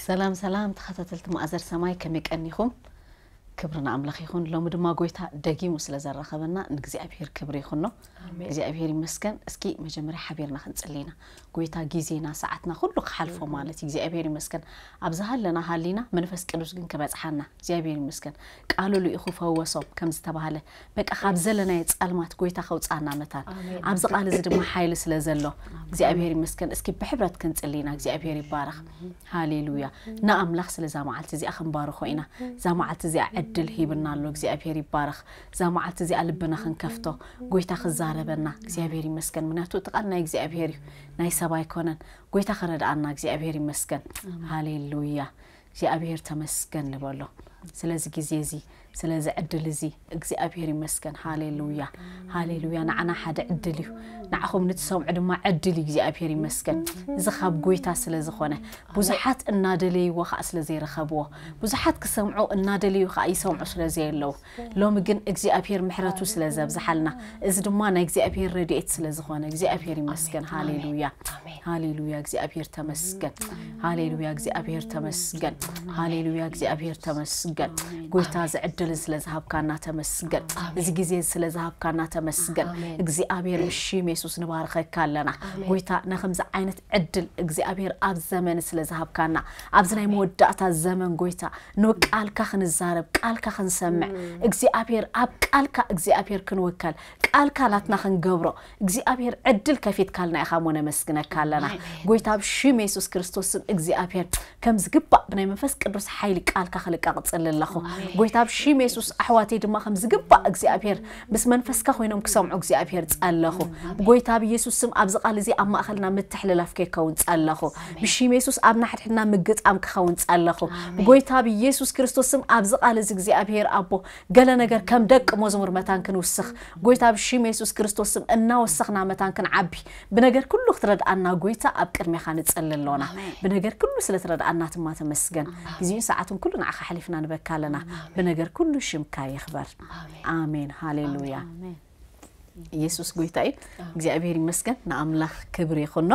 سلام سلام تخطت التم أزر سماي كميك أنيخم كبرنا عملاق يخون لو مدما قويتا داقي موسلا زر رخبنا نقزي أبهير كبري يخونا نقزي أبهير مسكن اسكي مجمري حبيرنا خنسلينا قويتا قيزينا ساعتنا خلو خحالفو مالتي نقزي أبهير مسكن أبزهال لنا هالينا منفس كلوس قنك بازحانا نقزي أبهير مسكن كالو لو إخو فهو صوب كم زتبهالي بك أخاب زلنا يتسأل مات قويتا خو تسألنا متان أبز قال زد ما حايل سلا زلو نقزي أبهير مسكن اسكي بحبرات كنسلينا نقزي أبهير بارخ هاليلويا نعم لخ سلا زامعات زي أخم بارخوينا زامعات زي ዕድል ሂብና ኣሎ እግዚኣብሔር ይባረኽ እዛ መዓልቲ እዚኣ ልብና ክንከፍቶ ጎይታ ክዛረበና እግዚኣብሔር ይመስገን ምክንያቱ እቲ ቃል ናይ እግዚኣብሔር እዩ ናይ ሰብ ኣይኮነን ጎይታ ከረድኣና እግዚኣብሔር ይመስገን ሃሌሉያ እግዚኣብሔር ተመስገን ንበሎ ስለዚ ግዜ እዚ ስለዚ ዕድል እዚ እግዚኣብሔር ይመስገን ሃሌሉያ ሃሌሉያ ንዓና ሓደ ዕድል እዩ ንዓኹም ንትሰምዑ ድማ ዕድል እግዚኣብሔር ይመስገን እዚ ካብ ጎይታ ስለ ዝኾነ ብዙሓት እናደለይዎ ከዓ ስለ ዘይረኸብዎ ብዙሓት ክሰምዑ እናደለዩ ከዓ ይሰምዑ ስለ ዘየለዉ ሎሚ ግን እግዚኣብሔር ምሕረቱ ስለ ዘብዝሓልና እዚ ድማ ናይ እግዚኣብሔር ረድኤት ስለ ዝኾነ እግዚኣብሔር ይመስገን ሃሌሉያ ሃሌሉያ እግዚኣብሔር ተመስገን ሃሌሉያ እግዚኣብሔር ተመስገን ሃሌሉያ እግዚኣብሔር ተመስገን ጎይታ ዝዕድል ድል ስለ ዝሃብካና ተመስገን እዚ ግዜ ስለ ዝሃብካና ተመስገን እግዚኣብሔር ምሽም የሱስ ንባርኸካ ኣለና ጎይታ ንከምዚ ዓይነት ዕድል እግዚኣብሔር ኣብ ዘመን ስለ ዝሃብካና ኣብዚ ናይ መወዳእታ ዘመን ጎይታ ንቃልካ ክንዛረብ ቃልካ ክንሰምዕ እግዚኣብሔር ኣብ ቃልካ እግዚኣብሔር ክንውከል ቃልካ ናትና ክንገብሮ እግዚኣብሔር ዕድል ከፊትካልና ኢኻ ሞ ነመስግነካ ኣለና ጎይታ ኣብ ሽም የሱስ ክርስቶስን እግዚኣብሔር ከም ዝግባእ ብናይ መንፈስ ቅዱስ ሓይሊ ቃልካ ክልቃቅፅል ኣለኹ ጎይታ ኣብ ሽሜሱስ ኣሕዋተይ ድማ ከም ዝግባእ እግዚኣብሔር ምስ መንፈስካ ኮይኖም ክሰምዑ እግዚኣብሔር ፃለኹ ጎይታ ብኢየሱስ ስም ኣብዚ ቃል እዚ ኣብ ማእኸልና ምትሕልላፍ ከይከውን ፃለኹ ብሽሜሱስ ኣብ ናሕድሕና ምግጣም ክኸውን ፃለኹ ብጎይታ ብኢየሱስ ክርስቶስ ስም ኣብዚ ቃል እዚ እግዚኣብሔር ኣቦ ገለ ነገር ከም ደቂ መዝሙር መታን ክንውስኽ ጎይታ ብሽሜሱስ ክርስቶስ ስም እናወሰኽና መታን ክንዓቢ ብነገር ኩሉ ክትረድኣና ጎይታ ኣብ ቅድሚኻ ንፀሊ ኣለና ብነገር ኩሉ ስለትረድኣና ድማ ተመስገን ግዜኡን ሰዓቱን ኩሉ ንዓኻ ሓሊፍና ንበካ ኣለና ብነገር ኩሉ ሽምካ ይኽበር። አሜን ሃሌሉያ። ኢየሱስ ጎይታ እዩ እግዚኣብሔር ይመስገን ንኣምላኽ ክብሪ ይኹኖ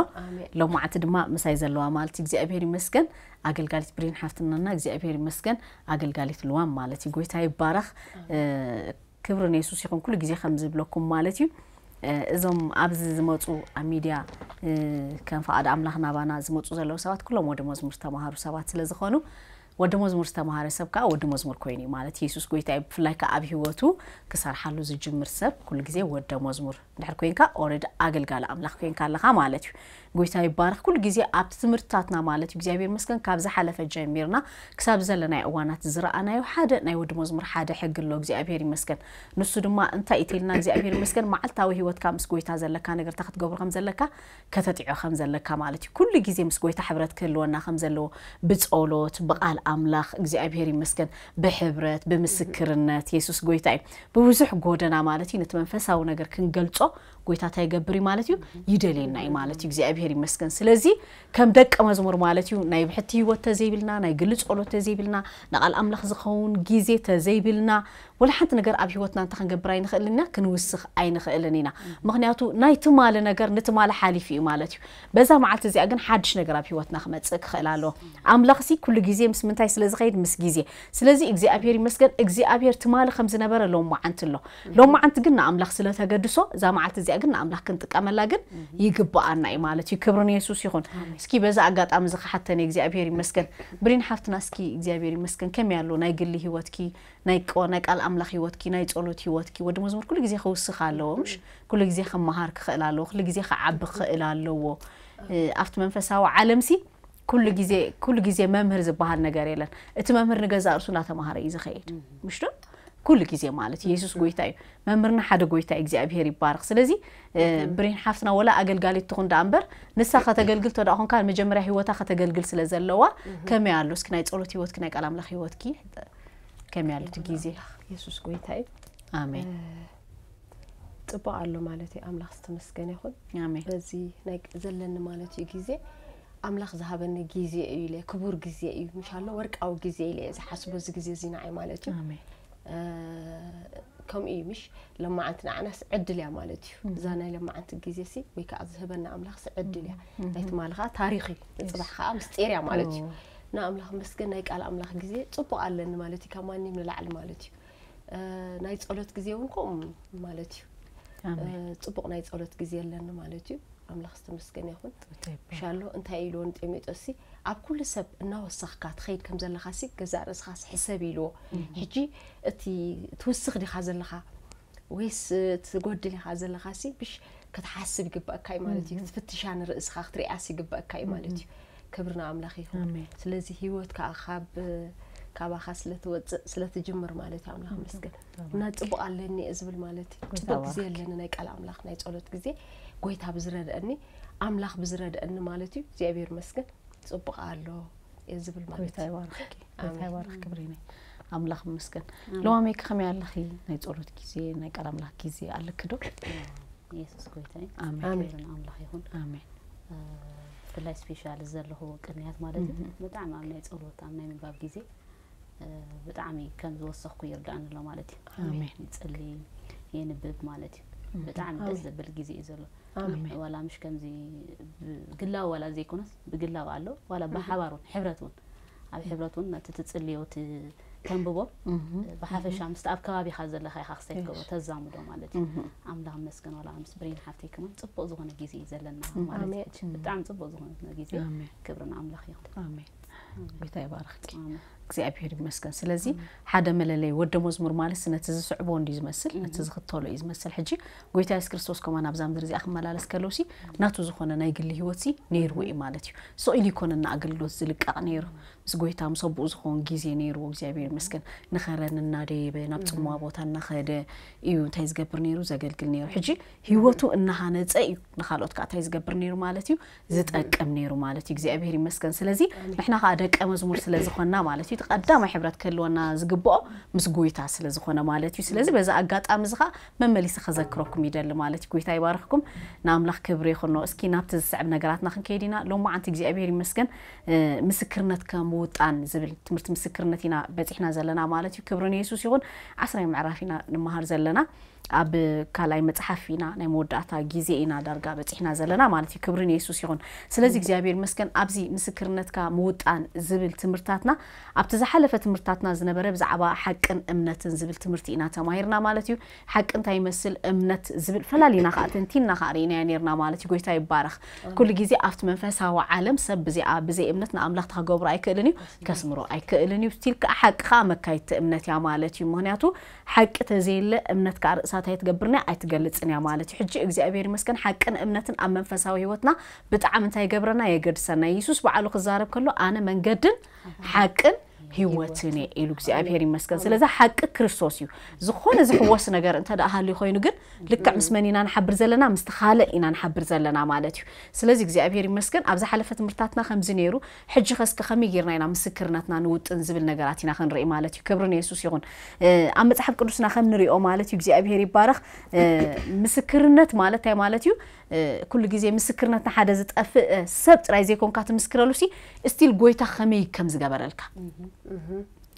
ሎማዓቲ ድማ ምሳይ ዘለዋ ማለት እዩ እግዚኣብሔር ይመስገን ኣገልጋሊት ብሪን ሓፍትናና እግዚኣብሔር ይመስገን ኣገልጋሊት ልዋን ማለት እዩ ጎይታ ይባረኽ ክብሪ ንየሱስ ይኹን ኩሉ ግዜ ከም ዝብለኩም ማለት እዩ እዞም ኣብዚ ዝመፁ ኣብ ሚድያ ከም ፈቓድ ኣምላኽ ናባና ዝመፁ ዘለዉ ሰባት ኩሎም ወደ መዝሙር ተምሃሩ ሰባት ስለ ዝኾኑ ወደ መዝሙር ዝተማሃረ ሰብ ከዓ ወደ መዝሙር ኮይኑ እዩ ማለት የሱስ ጎይታ ብፍላይ ከዓ ኣብ ሂወቱ ክሰርሓሉ ዝጅምር ሰብ ኩሉ ግዜ ወደ መዝሙር ድሕር ኮይንካ ኦረዲ ኣገልጋሊ ኣምላኽ ኮይንካ ኣለካ ማለት እዩ ጎይታ ይባርኽ ኩሉ ግዜ ኣብቲ ትምህርትታትና ማለት እዩ እግዚኣብሔር መስገን ካብ ዝሓለፈ ጀሚርና ክሳብ ዘለናይ እዋናት ዝረኣናዮ ሓደ ናይ ወዲ መዝሙር ሓደ ሕጊ ኣሎ እግዚኣብሔር ይመስገን ንሱ ድማ እንታይ ኢትልና እግዚኣብሔር ይመስገን መዓልታዊ ሂወትካ ምስ ጎይታ ዘለካ ነገርታ ክትገብሩ ከም ዘለካ ከተጢዖ ከም ዘለካ ማለት እዩ ኩሉ ግዜ ምስ ጎይታ ሕብረት ክህልወና ከም ዘለዎ ብፀሎት ብቓልኣ ኣምላኽ እግዚኣብሔር ይመስገን ብሕብረት ብምስክርነት የሱስ ጎይታ እዩ ብብዙሕ ጎደና ማለት እዩ ነቲ መንፈሳዊ ነገር ክንገልፆ ጎይታ እንታይ ይገብር እዩ ማለት እዩ ይደልየና እዩ ማለት እዩ እግዚኣብሔር ይመስገን ስለዚ ከም ደቀ መዝሙር ማለት እዩ ናይ ብሕቲ ሂወት ተዘይብልና ናይ ግሊ ፀሎት ተዘይብልና ንቓል ኣምላኽ ዝኸውን ግዜ ተዘይብልና ولا حنت نجر أبي وتنا أنت خنجبر أي نخلنا كنوسخ أي نخلنا مغنياتو نايت مال نجر نت مال حالي في مالتي بزا معلت زي أجن حدش نجر أبي وتنا خمت خلاله أملاقسي كل جزية مس من تايس لز غير مس جزية سلزي إجزي أبيري مسجد إجزي أبير تمال خمس نبر لو ما عند له لو ما عند جن أملاق سلته جدسه زا معلت زي أجن أملاق كنت كمل لجن يجبأ أنا مالتي كبرني يسوس يخون سكي بزا أجات أمزخ حتى نجزي أبيري مسجد برين حفتنا سكي إجزي أبيري مسجد كم يعلو نايجلي هوتكي نايك ونايك الأم ኣምላኽ ሂወትኪ ናይ ፀሎት ሂወትኪ ወዲ መዝሙር ኩሉ ግዜ ክውስኽ ኣለዎ ምሽ ኩሉ ግዜ ከመሃር ክኽእል ኣለዎ ኩሉ ግዜ ከዓቢ ክኽእል ኣለዎ ኣብቲ መንፈሳዊ ዓለምሲ ኩሉ ግዜ ኩሉ ግዜ መምህር ዝበሃል ነገር የለን እቲ መምህር ንገዛ እርሱ እናተምሃረ እዩ ዝኸይድ ምሽ ዶ ኩሉ ግዜ ማለት የሱስ ጎይታ እዩ መምህርና ሓደ ጎይታ እግዚኣብሄር ይባርክ ስለዚ ብሬን ሓፍትና ወላ ኣገልጋሊት ትኹን ዳ እምበር ንሳ ከተገልግል ተዳ ኮንካ መጀመርያ ሂወታ ከተገልግል ስለ ዘለዋ ከመይ ኣሎ እስኪ ናይ ፀሎት ሂወትኪ ናይ ቃል ኣምላኽ ሂወትኪ ከመይ ኣሎ እቲ ግዜ ኢየሱስ ጎይታዬ ኣሜን ፅቡቅ ኣሎ ማለት እዩ ኣምላኽ ዝተመስገነ ይኹን በዚ ናይ ዘለኒ ማለት እዩ ግዜ ኣምላኽ ዝሃበኒ ግዜ እዩ ኢለ ክቡር ግዜ እዩ ምሻሎ ወርቃዊ ግዜ ኢለ እየ ዝሓስቦ እዚ ግዜ እዚ ንዓይ ማለት እዩ ከምኡ እዩ ምሽ ለማዓንቲ ንዓናስ ዕድል እያ ማለት እዩ እዛ ናይ ለማዓንቲ ግዜ ሲ ወይ ከዓ ዝህበና ኣምላኽሲ ዕድል እያ ናይቲ ማል ከዓ ታሪክ እዩ ፅባሕ ከዓ ምስጢር እያ ማለት እዩ ንኣምላኽ መስገን ናይ ቃል ኣምላኽ ግዜ ፅቡቅ ኣለኒ ማለት እዩ ካብ ማንም ንላዕሊ ማለት እዩ ናይ ፀሎት ግዜ እውን ከምኡ ማለት እዩ ፅቡቅ ናይ ፀሎት ግዜ ኣለኒ ማለት እዩ ኣምላኽ ዝተመስገን ይኹን ሻሎ እንታይ ኢልዎ ንጢሞጦስ ኣብ ኩሉ ሰብ እናወሳኽካ ትኸይድ ከም ዘለካ ሲ ገዛ ርእስኻ ስሕሰብ ኢልዎ ሕጂ እቲ ትውስኽ ዲኻ ዘለካ ወይስ ትጎድል ኢኻ ዘለካ ሲ ብሽ ክትሓስብ ይግበአካ እዩ ማለት እዩ ክትፍትሻ ንርእስኻ ክትሪኣስ ይግበአካ እዩ ማለት እዩ ክብርና ኣምላኽ ይኹን ስለዚ ሂወት ከዓ ካብ ካባኻ ስለትወፅእ ስለትጅምር ማለት እዩ ኣምላኽ መስገን እና ፅቡቅ ኣለኒ እየ ዝብል ማለት እዩ ፅቡቅ ግዜ ኣለኒ ናይ ቃል ኣምላኽ ናይ ፀሎት ግዜ ጎይታ ብዝረድአኒ ኣምላኽ ብዝረድአኒ ማለት እዩ እግዚኣብሔር መስገን ፅቡቅ ኣሎ እየ ዝብል ማለት እዩይባርክ ክብሪ ኣምላኽ ምስገን ለዋመይ ከመይ ኣለኺ ናይ ፀሎት ግዜ ናይ ቃል ኣምላኽ ግዜ ኣለኪ ዶ የሱስ ጎይታ ኣምላኽ ይኹን ኣሜን ብፍላይ ስፔሻል ዘለኹ ቅድምያት ማለት እዩ ብጣዕሚ ኣብ ናይ ፀሎት ኣብ ናይ ምንባብ ግዜ ብጣዕሚ ከም ዝወሰኽኩ ይርዳእኒ ኣሎ ማለት እዩ ይፅሊ የንብብ ማለት እዩ ብጣዕሚ ደስ ዘብል ግዜ እዩ ዘሎ ዋላ ምሽ ከምዚ ግላዊ ዋላ ዘይኮነስ ብግላዊ ኣሎ ዋላ ብሓባር እውን ሕብረት እውን ኣብ ሕብረት እውን ነቲ ትፅልዮ ተንብቦ ብሓፈሻ ምስ ኣብ ከባቢኻ ዘለካ ኢኻ ክሰይትከቦ ተዛምዶ ማለት እዩ ኣምላኽ መስገን ዋላ ምስ ብሬን ሓፍተይ ከማን ፅቡቅ ዝኾነ ግዜ እዩ ዘለና ማለት እዩ ብጣዕሚ ፅቡቅ ዝኾነ ግዜ ክብርን ኣምላኽ ይኹን ጌታ ይባርኽኪ እግዚኣብሄር ይመስገን ስለዚ ሓደ መለለይ ወደ መዝሙር ማለት ነቲ ዝስዕቦ እንዲ ዝመስል ነቲ ዝኽተሎ እዩ ዝመስል ሕጂ ጎይታ የሱስ ክርስቶስ ከማ ናብዛ ምድሪ እዚኣ ክመላለስ ከለውሲ ናቱ ዝኾነ ናይ ግሊ ሂወት ነይርዎ እዩ ማለት እዩ ስኢሉ ይኮነና ኣገልግሎት ዝልቃቕ ነይሩ ምስ ጎይታ ምስ ኣቦኡ ዝኸውን ግዜ ነይርዎ እግዚኣብሄር ይመስገን ንኸረን እናደየበ ናብ ፅሟ ቦታ እናኸደ እዩ እንታይ ዝገብር ነይሩ ዘገልግል ነይሩ ሕጂ ሂወቱ እናሃነፀ እዩ ንካልኦት ከዓ እንታይ ዝገብር ነይሩ ማለት እዩ ዝጠቅም ነይሩ ማለት እዩ እግዚኣብሄር ይመስገን ስለዚ ንሕና ከዓ ደቀ መዝሙር ስለዝኮንና ማለት እዩ ቀዳማይ ሕብረት ክህልወና ዝግብኦ ምስ ጎይታ ስለ ዝኾነ ማለት እዩ ስለዚ በዛ ኣጋጣሚ እዚ ከዓ መመሊሰ ከዘክረኩም ይደሊ ማለት እዩ ጎይታ ይባርክኩም ንኣምላኽ ክብሪ ይኹኖ እስኪ ናብቲ ዝስዕብ ነገራትና ክንከይድ ኢና ሎማዓንቲ እግዚኣብሔር ይመስገን ምስክርነት ከምውጣን ዝብል ትምህርቲ ምስክርነት ኢና በፂሕና ዘለና ማለት እዩ ክብሪ ንየሱስ ይኹን ዓስራይ ምዕራፍ ኢና ንመሃር ዘለና أب كلاي متحفينا نمود عطا جزئنا درجة بتحنا زلنا مالتي كبرنا يسوس يهون سلزق زيابير مسكن أبزي مسكرنت كمود عن زبل تمرتاتنا أبتزحلة فتمرتاتنا زنبرة بزعبا حق أمنة زبل تمرتينا تماهرنا مالتي حق أنت يمثل أمنة زبل فلا لينا خاتن تين نخارين يعني رنا مالتي قوي تاي بارخ كل جزئ أفت من فسها وعالم سب بزي أب بزي أمنتنا أملاك تجاوب رأيك إلني كسمرو رأيك إلني وتلك حق خامك كايت أمنة يا مالتي مهنياتو حق تزيل أمنة كارسات ተከታታይ ትገብርና ኣይትገልፅን እያ ማለት እዩ ሕጂ እግዚኣብሔር ይመስገን ሓቅን እምነትን ኣብ መንፈሳዊ ሂወትና ብጣዕሚ እንታይ ገብረና የገድሰና የሱስ በዓሉ ክዛረብ ከሎ ኣነ መንገድን ሓቅን هيواتني إلوكسي أبيري مسكن سلزا حق كريستوسيو زخون زحواس نجار أنت ده أهل خوينو جن لك كم سمين إنان حبر زلنا مستخالة إنان حبر زلنا مالتيو سلزا زي أبيري مسكن أبز حلفة مرتاتنا خمس نيرو حج خس كخمي جيرنا إنا مسكرناتنا نوت انزبل نجاراتنا خن رئي مالتيو كبرني يسوع يهون أم تحب كروسنا خم نري أو مالتيو زي أبيري بارخ مسكرنات مالتي مالتيو ኩሉ ግዜ ምስክርነትና ሓደ ዝጠፍእ ሰብ ጥራይ ዘይኮንካ ትምስክረሉ ሲ እስቲል ጎይታ ከመይ ከም ዝገበረልካ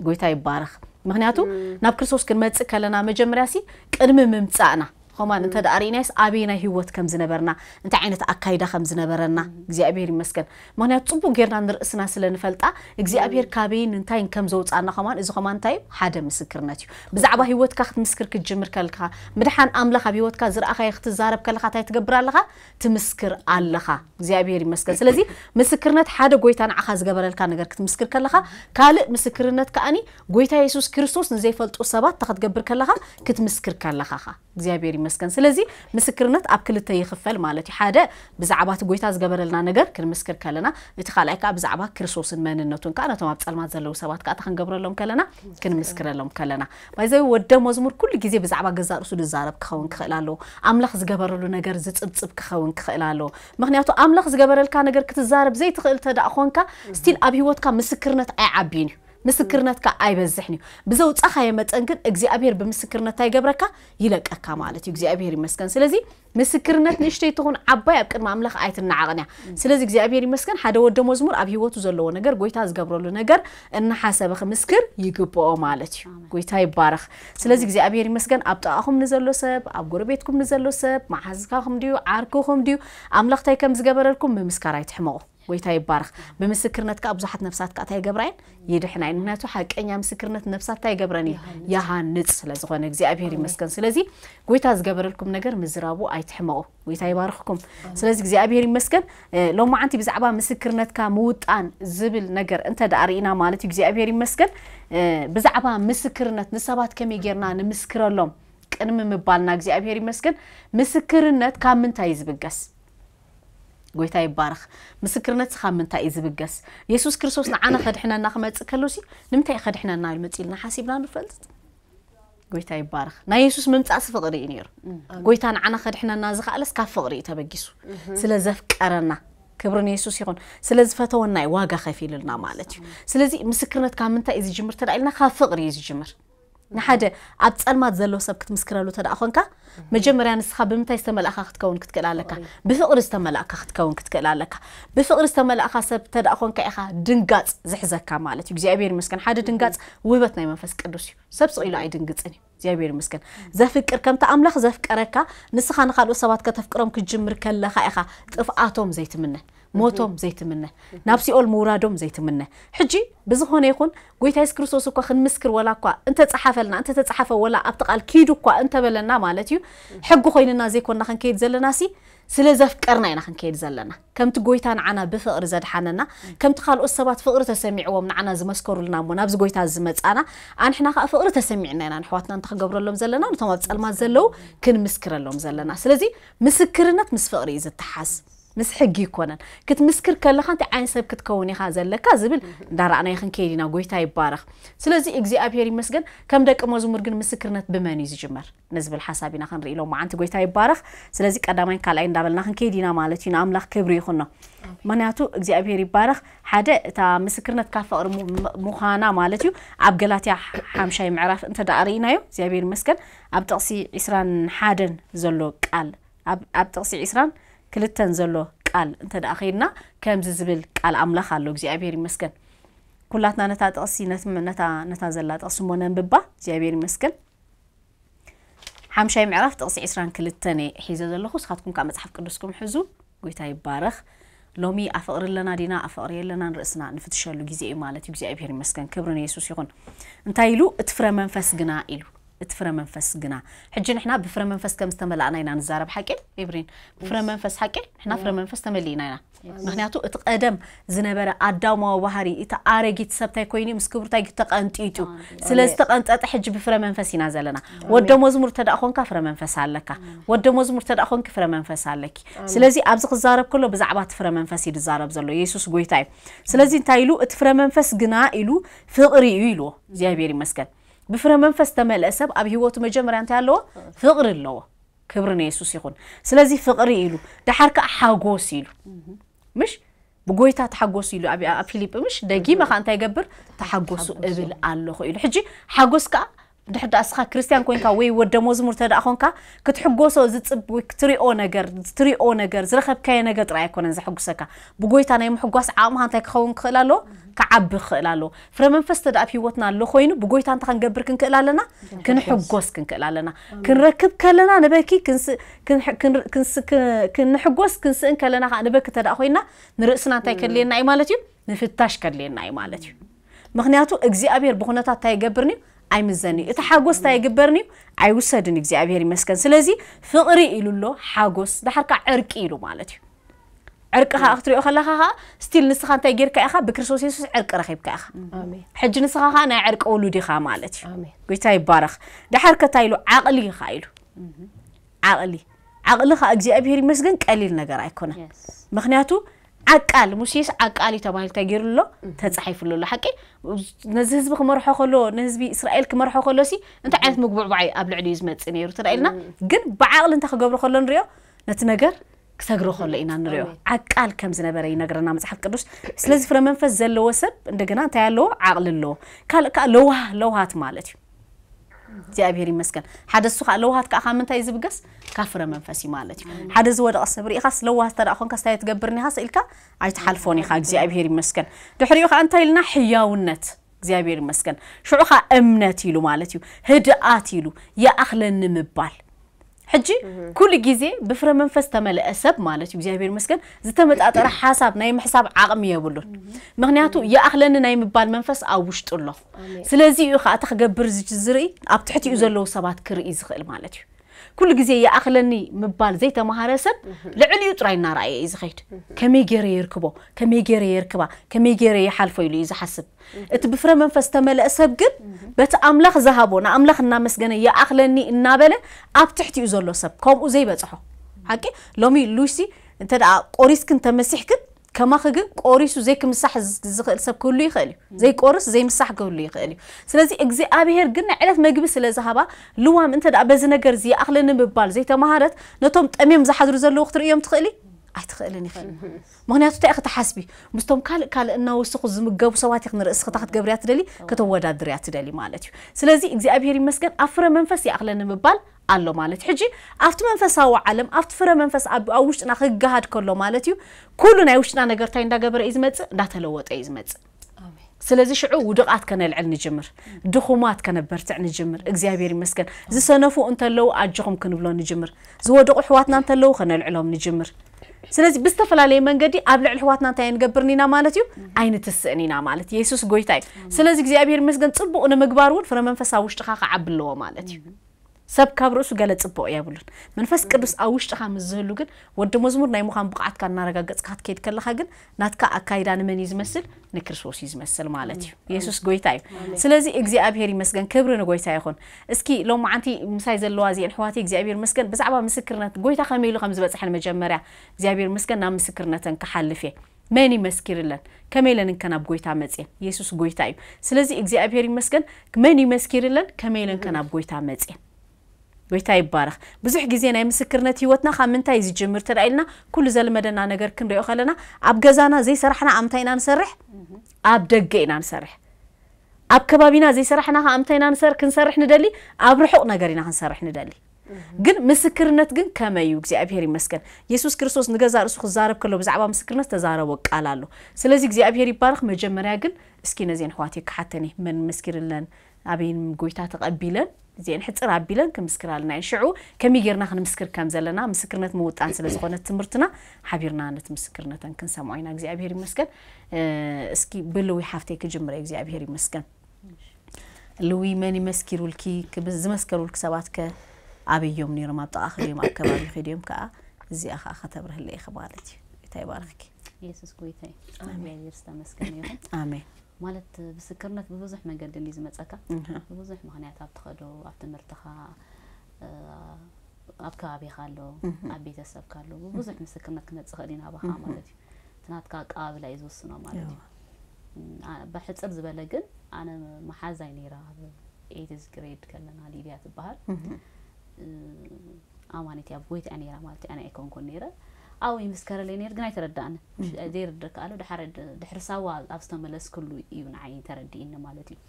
ጎይታ ይባረኽ ምክንያቱ ናብ ክርስቶስ ክንመፅእ ከለና መጀመርያ ሲ ቅድሚ ምምፃእና خمان انت داريناس ابينا هيوت كم زنبرنا انت عينت اكايدا خم زنبرنا اغزابير مسكن مهنيا طبو غيرنا نرسنا سلنفلطا اغزابير كابين انت اين كم أنا خمان اذا خمان تاي حدا مسكرناتيو بزعبا هيوت كخت مسكر كجمر كلكا مدحان املخا بيوت كزر اخا يخت زارب كلخا تاي تغبرالخا تمسكر الخا اغزابير مسكن سلازي مسكرنات حدا غويتان اخا زغبرالكا نغر كت مسكر كلخا كال مسكرنات كاني غويتا يسوع كريستوس نزيفلطو سبات تخت غبر كلخا كت مسكر كلخا اغزابير مسكن سلزي مسكرنات اب كل تي خفل مالتي حاجه بزعبات غويتا زغبر لنا نجر كل مسكر كلنا اتخالاي كاب زعبا كريسوس من النتون كانت ما بصل ما زلو سبات كات خن غبر لهم كلنا كن مسكر لهم كلنا باي زي ود مزمور كل غزي بزعبا غزار رسول زارب كخون كخلالو املخ زغبر له نجر زصبصب كخون كخلالو مخنياتو املخ زغبر لك نجر كتزارب زي تخل تدا خونكا ستيل ابي وتكا مسكرنات عابيني مسكرناتك أي بزحني بزو تأخى يا متأنكن أجزي أبير بمسكرنات هاي جبركا يلك أكمالتي أجزي أبير مسكن سلزي مسكرنات نشتي تكون عباية بكر معملخ أيت النعغنيا سلزي أجزي أبير مسكن حدا ود مزمر أبي هو تزلوا نجر قوي تاز جبرو لنجر إن حسابك مسكر يجيب أو مالتي قوي تاي بارخ سلزي أجزي أبير مسكن أبدا أخم نزلوا سب أب جرب بيتكم نزلوا سب مع حزكهم ديو عاركوهم ديو عملخ تاي كم زجبركم بمسكرات حماه ጎይታ ይባረኽ ብምስክርነት ከዓ ብዙሓት ነብሳት ከዓ እንታይ ይገብራየን ይድሕና እዩ ምክንያቱ ሓቀኛ ምስክርነት ነብሳት እንታይ ይገብረን እዩ ይሃንፅ ስለዝኾነ እግዚኣብሔር ይመስገን ስለዚ ጎይታ ዝገበረልኩም ነገር ምዝራቡ ኣይትሕመቑ ጎይታ ይባርኽኩም ስለዚ እግዚኣብሔር ይመስገን ሎም መዓንቲ ብዛዕባ ምስክርነትካ ምውጣን ዝብል ነገር እንተ ደኣ ርኢና ማለት እዩ እግዚኣብሔር ይመስገን ብዛዕባ ምስክርነት ንሰባት ከመይ ጌርና ንምስክረሎም ቅድሚ ምባልና እግዚኣብሔር ይመስገን ምስክርነት ካብ ምንታይ ዝብገስ ጎይታ ይባረኽ ምስክርነት ስኻ ምንታይ እዩ ዝብገስ የሱስ ክርስቶስ ንዓና ከድሕነና ክመፅእ ከሎሲ ንምንታይ ከድሕነና ኢሉ መፂ ኢልና ሓሲብና ንፈልጥ ጎይታ ይባረኽ ናይ የሱስ ምምፃእሲ ፍቕሪ እዩ ነይሩ ጎይታ ንዓና ከድሕነና ዝኽኣለስ ካብ ፍቕሪ እዩ ተበጊሱ ስለ ዘፍቀረና ክብሪ ንየሱስ ይኹን ስለ ዝፈተወና ዋጋ ከፊ ኢልና ማለት እዩ ስለዚ ምስክርነት ካብ ምንታይ እዩ ዝጅምር ተዳ ኢልና ካብ ፍቕሪ እዩ ዝጅምር نحدا عبد سلمات زلوا سب كت مسكرا له ترى أخونك مجمر يعني سخاب متى استمل أخا خد كون كتكل عليك بفقر استمل أخا خد كون كتكل عليك بفقر استمل أخا سب ترى أخونك أخا دنقات زحزك كمالة يجي زيابير مسكن حدا دنقات ويبت نايم فسك الرشيو سب سؤال عيد دنقات أني زيابير مسكن زفك أركم تأملخ زفك أركا نسخان خالو سبات كتفكرهم كجمر كل خا أخا تفقعتهم زيت منه موتهم زيت منه نابسي أول مورادهم زيت منه حجي بزهون يكون قويت هاي سكروسوس كوا خن مسكر ولا كوا أنت تصحف لنا أنت تصحف ولا أبتق الكيدو كوا أنت بلنا مالتيو حقو خوين النازي كون نخن كيد زلنا سي سلزف كرنا نخن كيد زلنا كم تقويت عن عنا بفقر زاد حننا كم تقال أسبات فقر تسمع ومن عنا زمسكر لنا منابز قويت عن زمت أنا أنا حنا فقر تسمعنا أنا نحواتنا أنت خبر لهم زلنا وتما بتسأل ما زلوا كن مسكر لهم زلنا سلزي مسكرنا مسفقر يزت حاس مس حقي كونن كنت مسكر كلا خان تعين سب كتكوني خان زلة كازبل دار أنا يخن كيرينا قوي تاي بارخ سلزي إجزي أبيري مسجد كم دك أمازو مرجن مسكرنا بمنيز جمر نزبل حسابي نخن ريلو ما عنت قوي تاي بارخ سلزي كدامين كلا إن دبل نخن كيرينا مالتي نام لخ كبري خنا ما نعتو إجزي أبيري بارخ حدا تا مسكرنا كافة أر مخانا مالتي عبقلات يا حمشي معرف أنت دارينا يو زي أبيري مسجد عبتقصي إسران حادن زلوك قال عب عبتقصي إسران ክልተን ዘሎ ቃል እንተ ደኣ ኸይድና ከምዚ ዝብል ቃል ኣምላኽ ኣሎ እግዚኣብሔር ይመስገን ኩላትና ነታ ጥቕሲ ነታ ዘላ ጥቕሲ ሞ ነንብባ እግዚኣብሔር ይመስገን ሓምሻይ ምዕራፍ ጥቕሲ 22 እየ ሒዘ ዘለኹ ንስኻትኩም ካብ መፅሓፍ ቅዱስኩም ሕዙ ጎይታ ይባረኽ ሎሚ ኣፈቕሪ ኣለና ዲና ኣፈቕሪ ኣለና ንርእስና ንፍትሸሉ ግዜ እዩ ማለት እዩ እግዚኣብሔር ይመስገን ክብርን የሱስ ይኹን እንታይ ኢሉ እትፍረ መንፈስ ግና ኢሉ تفر منفس جنا حجي نحنا بفر منفس كم استملعنا هنا نزارب حكي إبرين بفر منفس حكي نحنا فر منفس تملينا هنا ምክንያቱ እቲ ቀደም ዝነበረ ኣዳማዊ ባህሪ እቲ ኣረጊት ሰብታይ ኮይኑ ምስ ክብርታይ ተቐንጢጡ ስለ ዝተቐንጠጠ ሕጂ ብፍረ መንፈስ ኢና ዘለና ወደ መዝሙር ተዳእ ኮንካ ፍረ መንፈስ ኣለካ ወደ መዝሙር تدا ኮንኪ ፍረ መንፈስ ኣለኪ ስለዚ ኣብዚ ክዛረብ ከሎ ብዛዕባ እቲ ፍረ መንፈስ እዩ ዝዛረብ ዘሎ የሱስ ጎይታ እዩ ስለዚ እንታይ ኢሉ እቲ ፍረ መንፈስ ግና ኢሉ بفره منفس تملأ أسب أبي هو تمجمر أنت هلوا فقر اللوا كبرنا يسوع يخون سلازي فقر إله ده حركة حاجوس إله مش بقويت تحجوس إله أبي أبي ليبي مش دقيمة خان تجبر تحجوس قبل الله إله حجي حاجوس كأ ድሕዳ እስኻ ክርስቲያን ኮይንካ ወይ ወደ መዝሙር ተደኣ ኮንካ ክትሕጎሶ ዝፅብ ወይ ክትሪኦ ነገር ትሪኦ ነገር ዝረኸብካዮ ነገር ጥራይ ኣይኮነን ዘሕጉሰካ ብጎይታ ናይ ምሕጓስ ዓቕምኻ እንታይ ክኸውን ክኽእል ኣለዎ ክዓቢ ክኽእል ኣለዎ ፍረ መንፈስ ተደ ኣብ ሂወትና ኣሎ ኮይኑ ብጎይታ እንታይ ክንገብር ክንክእል ኣለና ክንሕጎስ ክንክእል ኣለና ክንረክብ ከለና ንበኪ ክንሕጎስ ክንስእን ከለና ከዓ ንበኪ ተደኣ ኮይና ንርእስና እንታይ ከድልየና እዩ ማለት እዩ ንፍታሽ ከድልየና እዩ ማለት እዩ ምክንያቱ እግዚኣብሔር ብኩነታት እንታይ ይገብርኒ እዩ أي مزني إذا حاجوس تاي جبرني أي وسادة نجزي أبيري مسكن سلزي فقري إلو له حاجوس ده حركة عرق إلو مالتي عرق ها أختري أخلاها ها ستيل نسخة تاي جير كأخا بكرسوس يسوس عرق رخيب كأخا آمين حج نسخة ها أنا عرق أولو دي خا مالتي آمين قوي تاي بارخ ده حركة تاي له عقلي خايلو عقلي عقلي خا أجزي أبيري مسكن قليل نجار أيكونه yes. مخناتو أكال مسيس أكالي تبعي تجير له تتصحيف له له حكي نزهز بخ مرحو خلو نزهز بي إسرائيل كمرحو خلو سي أنت عايز مقبع بعي قبل عديز ما تسنير وترقلنا قد بعقل أنت خقبر خلو نريو نتنقر كتقرو خلو إنا نريو أكال كم زنا بري نقر نام تحت قدوش سلازي فلا منفذ زل وسب عندك أنا تعال له عقل له كال كال لوها لوهات مالتي እግዚኣብሔር ይመስገን ሓደ ንሱ ከዓ ለዋሃት ከዓ ካብ ምንታይ ዝብገስ ካብ ፍረ መንፈስ እዩ ማለት እዩ ሓደ ዝወደቐ ሰብ ርኢኻስ ለዋሃት ተደኣ ኮንካ ስታይ ትገብርኒ ኢኻ ስኢልካ ኣይትሓልፎን ኢኻ እግዚኣብሔር ይመስገን ድሕሪኡ ከዓ እንታይ ኢልና ሕያውነት እግዚኣብሔር ይመስገን ሽዑ ከዓ እምነት ኢሉ ማለት እዩ ህድኣት ኢሉ የኣኽለኒ ምባል حجي كل جيزي بفر منفس تمل أسب مالك وزيابير مسكن زت مت أطر حساب نايم حساب عقم يبولون مغنياتو يا أخلنا نايم بال منفس أوش تقول له سلزي يخ أتخ جبر زج زري أبتحتي أزلو سبات كر إزخ المالك كل جزء يا أخلني مبال زيت مهارة سب لعلي يطرى النار أي إذا خيت كم يجري يركبه كم يجري يركبه كم يجري يحلفه يلي إذا حسب تبفر من فاستمل أسب جد بت أملاخ ذهبوا نا أملاخ النامس جنا يا أخلني النابلة أب تحت يزول سب كم وزي بتصحه حكي لومي لوسي أنت قريسك أنت مسيحك كما خج وزي كم صح زخل سب كله يخلي زي قورس زي مسح كله يخلي سلزي اجزي ابي هير قلنا علاف ما جبس لزهبا لوام انت دع بزنا جرزي أخلينا ببال زي تمهارت نتم تأميم زحدر زلو خطر يوم تخلي ኣይትኽእልን ይኽእል ምክንያቱ እንታይ ክትሓስቢ ምስቶም ካልእ ካልእ እናወስኹ ዝምገቡ ሰባት ክንርእስ ክታ ክትገብርያ ትደሊ ከተወዳድርያ ትደሊ ማለት እዩ ስለዚ እግዚኣብሄር ይመስገን ኣብ ፍረ መንፈስ أخلينا ببال الله مالت حجي أفت منفس أو علم أفت فر منفس أب أو وش ناخد جهد كله مالتيو كلنا وش نا نقرتين ده قبر إزمت ده تلوت إزمت سلازي شعو ودقات كان العل نجمر دخومات كان برتع نجمر إجزابيري مسكن زي سنفو أنت لو أجهم كانوا بلون نجمر زو دق حواتنا أنت لو خنا العلوم نجمر سلازي بستفل علي أبلع الحواتنا أنت ينقبرنينا مالتيو أين تسأنينا مالت يسوس قويتاي سلازي إجزابيري مسكن تصبو أنا مقبارون فرمان فساوش تخاق عبلو مالتيو ሰብ ካብ ርእሱ ገለ ፅቡቅ እየ መንፈስ ቅዱስ ኣብ ውሽጥኻ ምስዝህሉ ግን ወዲ መዝሙር ናይ ምዃን ብቕዓትካ እናረጋገፅካ ክትከይድ ከለካ ግን ናትካ ኣካይዳ ንመን እዩ ዝመስል ንክርስቶስ እዩ ዝመስል ማለት እዩ የሱስ ጎይታ እዩ ስለዚ እግዚኣብሄር ይመስገን ክብሪ ንጎይታ ይኹን እስኪ ሎም መዓንቲ ምሳይ ዘለዋ እዚአን ኣሕዋት እግዚኣብሄር መስገን ብዛዕባ ምስክርነት ጎይታ ከመይ ኢሉ ከም ዝበፅሐን መጀመርያ እግዚኣብሄር መስገን ናብ ምስክርነተን ክሓልፍ እየ መን ይመስኪርለን ከመይለን እንከ ናብ ጎይታ መፅን የሱስ ጎይታ እዩ ስለዚ እግዚኣብሄር ይመስገን መን ይመስኪርለን ከመይለን ከ ናብ ጎይታ መፅን ጎይታ ይባረኽ ብዙሕ ግዜ ናይ ምስክርነት ሂወትና ካብ ምንታይ ዝጅምር ትዳ ኢልና ኩሉ ዘለመደና ነገር ክንሪኦ ከለና ኣብ ገዛና ዘይሰራሕና ኣብ ምንታይ ኢና ንሰርሕ ኣብ ደገ ኢና ንሰርሕ ኣብ ከባቢና ዘይሰራሕና ከዓ ምንታይ ኢና ክንሰርሕ ንደሊ ኣብ ርሑቕ ነገር ኢና ክንሰርሕ ንደሊ ግን ምስክርነት ግን ከመይ እዩ እግዚኣብሔር ይመስገን የሱስ ክርስቶስ ንገዛ ርእሱ ክዛረብ ከሎ ብዛዕባ ምስክርነት ተዛረቦ ቃል ኣሎ ስለዚ እግዚኣብሄር ይባረኽ መጀመርያ ግን እስኪ ነዚአን ኣሕዋት ክሓተኒ መን መስኪርለን ኣበይን ጎይታ ተቐቢለን زين حتى رابيلن كمسكر لنا يشعو كمي يجيرنا خن مسكر كم زلنا مسكرنا تموت عن سلسلة خنا تمرتنا حبيرنا نتمسكرنا تنكن سامعينا جزء أبهري مسكن آه، اسكي بلوي حفتك الجمرة جزء أبهري مسكن لوي ماني مسكر والكي كبز مسكر والك سبات ك أبي يوم نير ما بتأخر يوم أكبر في اليوم كا زي أخ أختبره اللي إخبارتي تاي باركي يسوع كويتاي آمين يرسل مسكن يوم آمين مالت بسكرنك بوزح ما قد اللي زمتك بوزح ما هني عتاب تخلو عفت مرتخا أبكى أبي خالو أبي تسب خالو بوزح مسكرنك كنت تخلينا بخا مالتي تنات كاك قابل عيزو السنة مالتي بحث أرز بلقن أنا ما حازيني راه إيتز جريد كلنا ليبيات البحر أمانتي أبويت أني راه مالتي أنا إيكون كونيرا ኣብኡ ይምስከረለ ነር ግን ኣይተረዳእን ዘይርድር ከኣሎ ድሕሪ ሳዋ ኣብ ዝተመለስ ክሉ እዩ ንዓይ ተረዲእኒ ማለት እዩ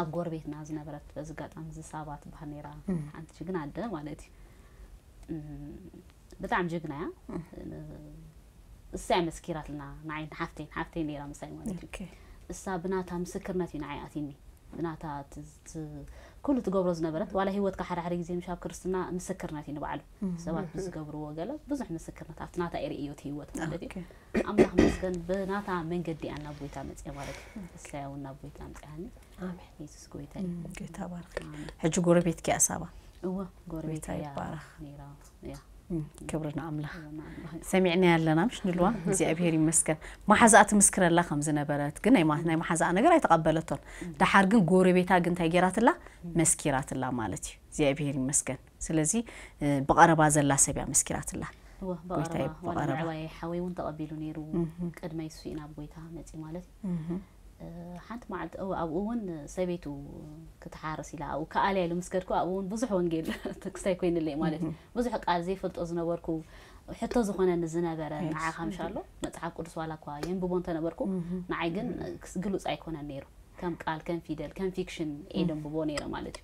ኣብ ጎርቤትና ዝነበረት በዚ ጋጣም ዝሳባ ትበሃል ነይራ ሓንቲ ጅግና ኣደ ማለት እዩ ብጣዕሚ ጅግና እያ እሳይ መስኪራትልና ንዓይ ሓፍተይን ሓፍተይ ነራ ምሳይ ማለት እዩ እሳ ብናታ ምስክርነት እዩ ንዓይ ኣትኒ ብናታ ኩሉ ትገብሮ ዝነበረት ዋላ ሂወትካ ሓደ ሓደ ግዜ ምሻብ ክርስትና ምስክርነት እዩ ንባዕሉ ሰባት ብዝገብርዎ ገለ ብዙሕ ምስክርነት ኣብቲ ናታ የርኢ እዩ እቲ ሂወት ማለት እዩ ኣምላኽ መስገን ብናታ መንገዲ እያ ናብ ጎይታ መፅአ ማለት እዩ እስያ እውን ናብ ጎይታ ምፅያኒ ኣሜን የሱስ ጎይታ እዩ ጎይታ ባርክ ሕጂ ጎረቤት ከያ ሳባ እዋ ጎረቤት እያ ባራ ነይራ እያ كبرنا عملا سمعنا لنا مش نلوا زي أبيري مسكة ما حزقت مسكرة الله خمس نبرات قلنا ما هنا ما حزقنا قرا يتقبلتون ده حرقن جوري بيتا قن تاجرات الله مسكرات الله مالتي زي أبيري مسكة سلزي بقرة بعض الله سبع مسكرات الله بقرة بقرة وانا عواي قد ما يسوينا بويتا مالتي ሓንቲ መዓልቲ ኣብኡ እውን ሰበይቱ ክተሓርስ ኢላ ኣብኡ ከኣልያ ኢሉ ምስ ከድኩ ኣብኡ እውን ብዙሕ ወንጌል ተክስታይ ኮይኑለይ ማለት እዩ ብዙሕ ቃል ዘይፈልጦ ዝነበርኩ ሕቶ ዝኾነኒ ዝነበረ ንዓኻ ምሻ ኣሎ መፅሓፍ ቅዱስ ዋላ እኳ የንብቦ እንተነበርኩ ንዓይ ግን ግሉፅ ኣይኮነን ነይሩ ከም ቃል ከም ፊደል ከም ፊክሽን እየ ደንብቦ ነይረ ማለት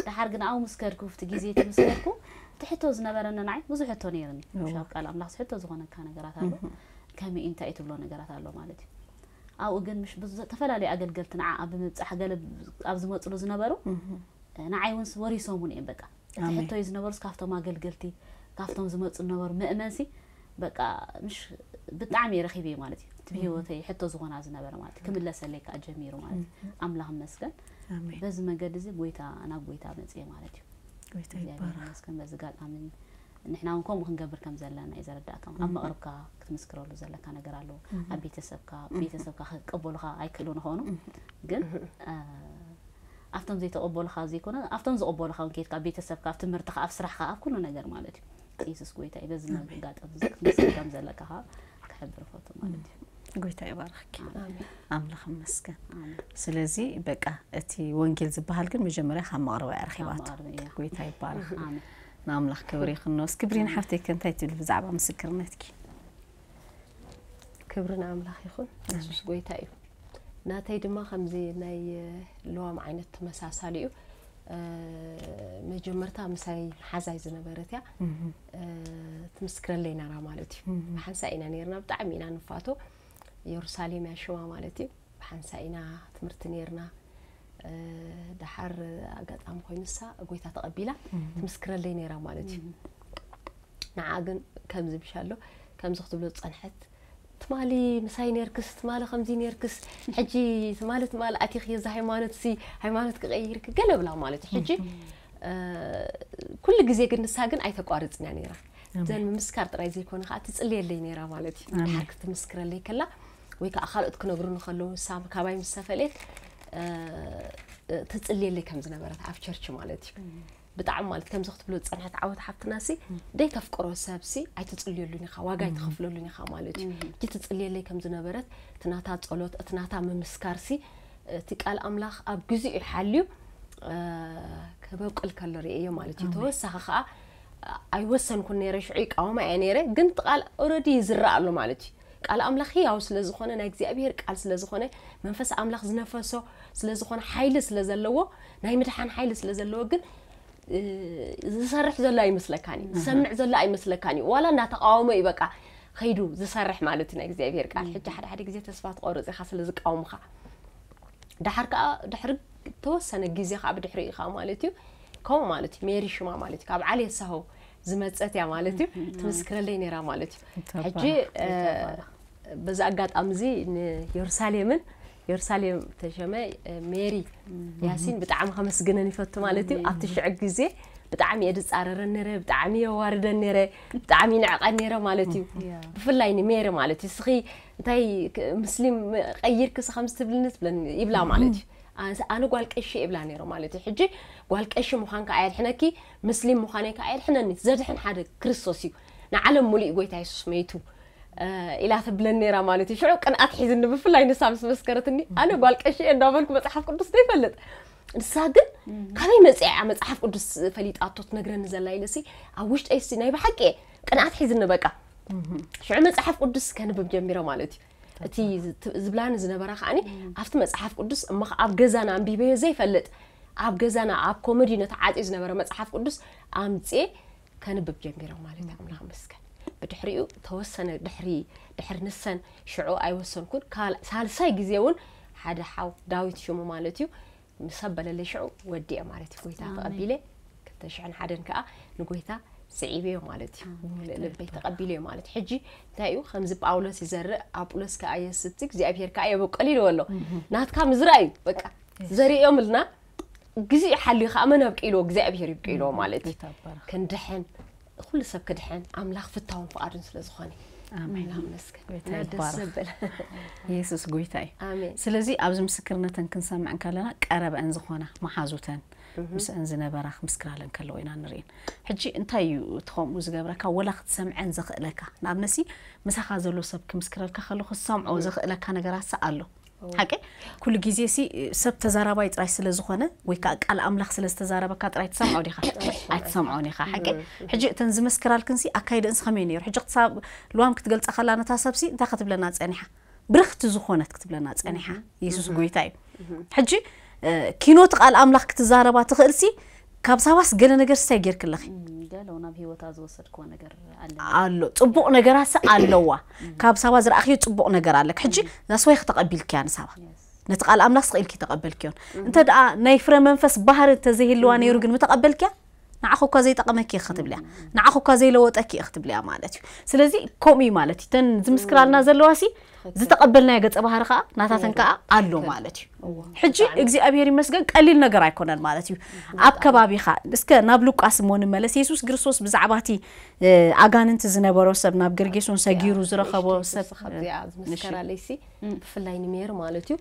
እዩ ድሓር ግን ኣብኡ ምስ ከድኩ ብቲ ግዜ እቲ ምስ ከድኩ እቲ ሕቶ ዝነበረኒ ንዓይ ብዙሕ ሕቶ ነይርኒ ሻብ ቃል ኣምላኽ ሕቶ ዝኾነካ ነገራት ኣሎ ከመይ እንታይ ትብሎ ነገራት ኣሎ ማለት እዩ ኣብኡ ግን ምሽ ብዝተፈላለዩ ኣገልገልቲ ንዓኣ ብምብፃሕ ገለ ኣብ ዝመፅሉ ዝነበሩ ንዓይ እውን ወሪሶምን እዮም በቃ እቲ ሕቶይ ዝነበሩስ ካብቶም ኣገልገልቲ ካብቶም ዝመፁ ዝነበሩ ምእመንሲ በቃ ምሽ ብጣዕሚ እየ ረኪበ ማለት እዩ እቲ ብሂወተይ ሕቶ ዝኮና ዝነበረ ማለት እዩ ክምለሰለይ ከዓ ጀሚሩ ማለት እዩ ኣምላኽ መስገን በዚ መንገዲ እዚ ጎይታ ናብ ጎይታ መፅየ ማለት እዩ ጎይታ ይባራ መስገን በዚ ጋጣሚ ንሕና እውን ከምኡ ክንገብር ከም ዘለና እዩ ዘረዳእቶም ኣብ መቕርብካ ክትምስክረሉ ዘለካ ነገር ኣለዎ ኣብ ቤተሰብካ ቤተሰብካ ክቀበሉካ ኣይክእሉ ንኾኑ ግን ኣብቶም ዘይተቐበሉካ ዘይኮነ ኣብቶም ዝቐበሉካ እውን ከድካ ቤተሰብካ ኣብ ትምህርትካ ኣብ ስራሕካ ኣብ ኩሉ ነገር ማለት እዩ ኢየሱስ ጎይታ እዩ በዚ መጋጠም ክትምስክር ከም ዘለካ ክሕብር ፈቱ ማለት እዩ ጎይታ ይባርኽኪ ኣምላኽ መስገን ስለዚ በቃ እቲ ወንጌል ዝበሃል ግን መጀመርያ ካብ መቕረባ ኣርኺባቶ ጎይታ ይባርኽ ንኣምላኽ ክብሪ ይክኖስ ክብሪ ንሓፍተይ ከ እንታይ ትብል ብዛዕባ ምስክርነትኪ ክብሪ ንኣምላኽ ይኹን ንሱስ ጎይታ እዩ ናተይ ድማ ከምዚ ናይ ለዋም ዓይነት ተመሳሳሊ እዩ መጀመርታ ምሳይ ሓዛይ ዝነበረት እያ ትምስክረለይ ነራ ማለት እዩ ብሓንሳ ኢና ነርና ብጣዕሚ ኢና ንፋቶ ኢየሩሳሌም ያ ሽማ ማለት እዩ ብሓንሳ ኢና ትምህርቲ ነርና ድሓር ኣጋጣሚ ኮይኑ ሳ ጎይታ ተቐቢላ ትምስክረለይ ነይራ ማለት እዩ ንዓ ግን ከምዚ ብሻሎ ከምዚ ክትብሎ ዝፀንሐት ትማሊ ምሳይ ነርክስ ትማሊ ከምዚ ነርክስ ሕጂ ትማሊ ትማሊ ኣቲኽየ እዚ ሃይማኖት ሲ ሃይማኖት ክቀይርክ ገለ ብላ ማለት እዩ ሕጂ ኩሉ ግዜ ግን ንሳ ግን ኣይተቋርፅና ነይራ ዘን ምምስካር ጥራይ ዘይኮነ ከዓ ትፅልየለይ ነይራ ማለት እዩ ድሓር ክትምስክረለይ ከላ ወይ ከዓ ካልኦት ክነግሩ ንከለዉ ሳ ካባይ ምስ ሰፈልየት ተፅልየለይ ከም ዝነበረት ኣብ ቸርች ማለት እዩ ብጣዕሚ ማለት ከምዚ ክትብሎ ዝፀንሐት ዓወት ሓፍትና ሲ ደይ ከፍቅሮ ሰብሲ ኣይትፅልየሉን ኢኻ ዋጋ ኣይትኸፍለሉን ኢኻ ማለት እዩ እጂ ትፅልየለይ ከም ዝነበረት እትናታ ፀሎት እትናታ ምምስካርሲ እቲ ቃል ኣምላኽ ኣብ ግዜኡ ይሓልዩ ከበቁል ከሎ ርእየ ማለት እዩ ተወሳኺ ከዓ ኣይወሰንኩን ነይረ ሽዑ ይቃወማ እየ ነይረ ግን ቃል ኦረዲ ይዝረእ ኣሎ ማለት እዩ ቃል ኣምላኽ ህያው ስለ ዝኾነ ናይ እግዚኣብሔር ቃል ስለ ዝኾነ መንፈስ ኣምላኽ ዝነፈሶ ስለ ዝኾነ ሓይሊ ስለ ዘለዎ ናይ ምድሓን ሓይሊ ስለ ዘለዎ ግን ዝሰርሕ ዘሎ ኣይመስለካን እዩ ዝሰምዕ ዘሎ ኣይመስለካን እዩ ዋላ እናተቃወመ እዩ በቃ ከይዱ ዝሰርሕ ማለት እዩ ናይ እግዚኣብሔር ቃል ሕጂ ሓደ ሓደ ግዜ ተስፋ ትቆርፅ ኢኻ ስለ ዝቃወምካ ድሓር ከዓ ድሕሪ ተወሰነ ግዜ ከዓ ብድሕሪ ኢኻ ማለት እዩ ከምኡ ማለት እዩ ሜሪ ሽማ ማለት እዩ ካብ ዓልየ ሳሆ زمتت يا مالتي تمسكر لي نيرا مالتي حجي بز اقات امزي يرساليمن يرساليم تشمع ميري ياسين بتعم خمس جنان يفتو مالتي ابتش عقزي بتعم يدس عرر النيرا بتعم يوارد النيرا بتعم ينعق النيرا مالتي بفلايني ميري مالتي سخي تاي مسلم غير خمس تبلنس بلن يبلا مالتي ኣነ ጓል ቀሺ ይብላ ነይሮ ማለት እዩ ሕጂ ጓል ቀሺ ከዓ የድሕነኪ ምስሊም ከዓ የድሕነኒ ዘድሕን ሓደ ክርስቶስ እዩ ንዓለም ሙሉእ ጎይታ የሱስ መይቱ ኢላ ትብለን ነራ ማለት እዩ ሽዑ ቅንኣት ሒዝኒ ብፍላይ ንሳ ምስ መስከረትኒ ኣነ ጓል ቀሺ እየ እንዳበልኩ መፅሓፍ ቅዱስ ዘይፈልጥ ንሳ ግን ካበይ መፅያ ያ መፅሓፍ ቅዱስ ፈሊጣቶ ትነግረኒ ዘላ ኢለሲ ኣብ ውሽጠይሲ ናይ ብሓቂ እየ ቅንኣት ሒዝኒ በቃ ሽዑ መፅሓፍ ቅዱስ ከንብብ ጀሚሮ ማለት እዩ እቲ ዝብላኒ ዝነበራ ከዓኒ ኣብቲ መፅሓፍ ቅዱስ እማ ኣብ ገዛና ኣንቢበዮ ዘይፈልጥ ኣብ ገዛና ኣብ ኮሜዲ ነቲ ዓፂ ዝነበረ መፅሓፍ ቅዱስ ኣምፅኤ ከንብብ ጀሚሮም ማለት እዩ ኣምላኽ መስገን ብድሕሪኡ ተወሰነ ድሕሪ ድሕሪ ንሰን ሽዑ ኣይወሰንኩን ሳልሳይ ግዜ እውን ሓደ ሓው ዳዊት ሽሙ ማለት እዩ ምሰበለለ ሽዑ ወዲአ ማለት እዩ ጎይታ ተቐቢለ 201 ከዓ ንጎይታ سعيبي مالتي لبي تقبلي مالت حجي تايو خمز باولوس يزرع ابولوس كاي ستك زي ابير كاي بقليل ولا نات كام زراي بقى آه، زري يوم لنا غزي حلي خامن بقيلو غزي ابير بقيلو مالتي كندحن كل سب كدحن املاخ في التاون في ارن سلازخاني امين امسك بتبارك يسوع غويتاي امين سلازي ابز مسكرنا تنكن سمعن كلنا قرب ان زخونا مس انزنا براخ مسكر على كل وين نرين حجي انتي تخوم مز جبرك ولا خد سمع عن زخ لك نعم نسي مس خازل لو سبك مسكر لك خلو خد سمع او زخ لك انا جرا سالو هكا كل جيزي سي سب تزارا بايت راي سلا زخنا ويك على ام لخ سلا تزارا بك راي تسمع ودي خا راي تسمع ودي خا هكا حجي تنز مسكر لك نسي اكايد انس خميني رح جقت صاب لوام كتقلت اخلانا تاسبسي تاخذ بلنا تسانيها برخت زخونه تكتب لنا تسانيها يسوس قويتاي حجي كينو تقال أملاك تزاربا تغلسي كابساواس قلا نقر ساقير كلخي قالونا بهيوتا زوصد كوا نقر ألو تبوء نقر هسا ألوة كابساواس رأخي تبوء نقر ألك حجي ناسوي تقبل كيان سابا نتقال أملاك سقيل كي تقبل كيان انت دقا نايفرا منفس بحر تزيه اللواني يرقن متقبل كيان ንዓኹካ ዘይጠቐመኪ ክኽትብልያ ንዓኹካ ዘይለወጠኪ እኽትብልያ ማለት እዩ ስለዚ ከምኡ ማለት እዩ ተን ዝምስክራልና ዘለዋሲ ዝተቐበልናዮ ገፀ ባህሪ ከዓ ናታተን ከዓ ኣሎ ማለት እዩ ሕጂ እግዚኣብሔር ይመስገን ቀሊል ነገር ኣይኮነን ማለት እዩ ኣብ ከባቢኻ እስከ ናብ ሉቃስ እሞ ንመለስ የሱስ ክርስቶስ ብዛዕባ እቲ ኣጋንንቲ ዝነበሮ ሰብ ናብ ገርጌሶን ሰጊሩ ዝረኸቦ ሰብ ብፍላይ ንሜር ማለት እዩ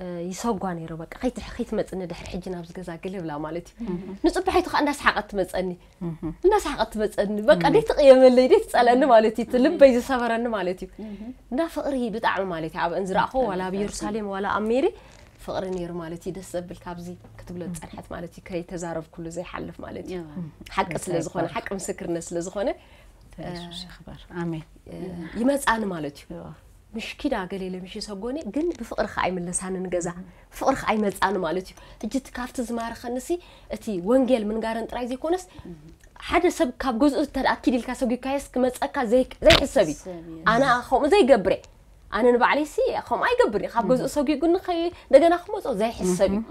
يسوقاني رو بقى خيت خيت مثلا دح حجنا بس كذا قال بلا مالتي نصب حيت الناس حقت مثلا الناس حقت مثلا بقى دي تقيم اللي دي تسالني مالتي تلب اي سفرن مالتي نا فقري بطعم مالتي عاب انزراخو ولا بيرساليم ولا اميري فقري نير مالتي دس قبل كابزي كتب له تصنحت مالتي كي تزارف كل زي حلف مالتي حق سلازخونة حق مسكر نسلازخونة تنشوش اخبار امين يمزعني مالتي مشكلة قليلة مشي سجوني قل بفقر خايم اللسان لسان نجزع فقر خاي مزعل مالتي تجت كافت زمار خنسي أتي وانجيل من جارن ترايزي كونس حد سب كاب جزء تر أكيد الكاسوجي كايس كمتس أكا زي زي حسابي أنا أخوم زي جبري أنا نبعلي سي أخوم أي جبري خاب جزء سوجي قلنا خي دجنا أو زي حسابي